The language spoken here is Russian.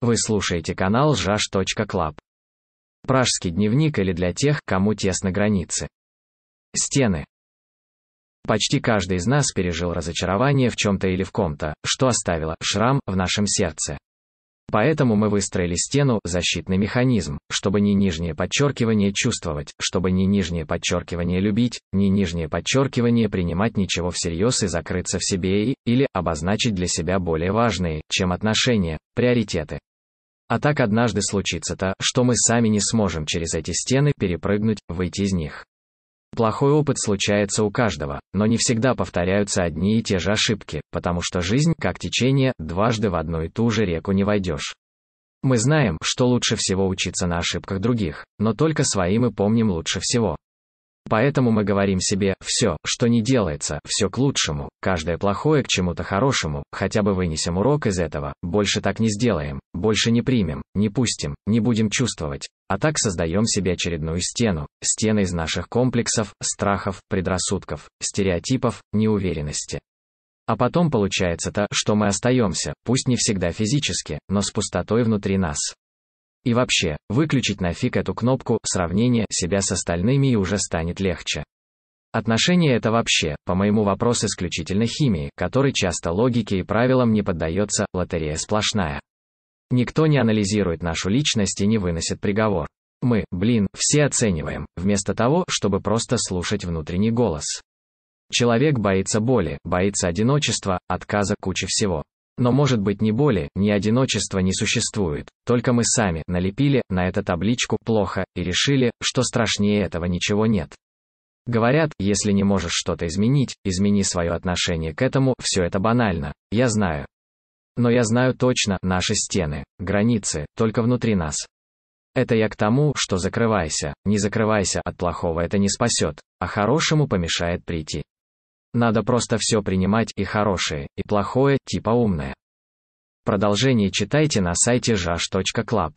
Вы слушаете канал жаж.клаб. Пражский дневник или для тех, кому тесно границы. Стены. Почти каждый из нас пережил разочарование в чем-то или в ком-то, что оставило шрам в нашем сердце. Поэтому мы выстроили стену, защитный механизм, чтобы ни нижнее подчеркивание чувствовать, чтобы ни нижнее подчеркивание любить, ни нижнее подчеркивание принимать ничего всерьез и закрыться в себе и, или, обозначить для себя более важные, чем отношения, приоритеты. А так однажды случится то, что мы сами не сможем через эти стены перепрыгнуть, выйти из них. Плохой опыт случается у каждого, но не всегда повторяются одни и те же ошибки, потому что жизнь, как течение, дважды в одну и ту же реку не войдешь. Мы знаем, что лучше всего учиться на ошибках других, но только свои мы помним лучше всего. Поэтому мы говорим себе, все, что не делается, все к лучшему, каждое плохое к чему-то хорошему, хотя бы вынесем урок из этого, больше так не сделаем, больше не примем, не пустим, не будем чувствовать. А так создаем себе очередную стену, стены из наших комплексов, страхов, предрассудков, стереотипов, неуверенности. А потом получается то, что мы остаемся, пусть не всегда физически, но с пустотой внутри нас. И вообще, выключить нафиг эту кнопку сравнения себя с остальными и уже станет легче. Отношения это вообще, по моему вопрос исключительно химии, который часто логике и правилам не поддается, лотерея сплошная. Никто не анализирует нашу личность и не выносит приговор. Мы, блин, все оцениваем, вместо того, чтобы просто слушать внутренний голос. Человек боится боли, боится одиночества, отказа кучи всего. Но может быть ни боли, ни одиночества не существует, только мы сами налепили на эту табличку «плохо» и решили, что страшнее этого ничего нет. Говорят, если не можешь что-то изменить, измени свое отношение к этому, все это банально. Я знаю, но я знаю точно, наши стены, границы, только внутри нас. Это я к тому, что закрывайся, не закрывайся, от плохого это не спасет, а хорошему помешает прийти. Надо просто все принимать, и хорошее, и плохое, типа умное. Продолжение читайте на сайте jash.club.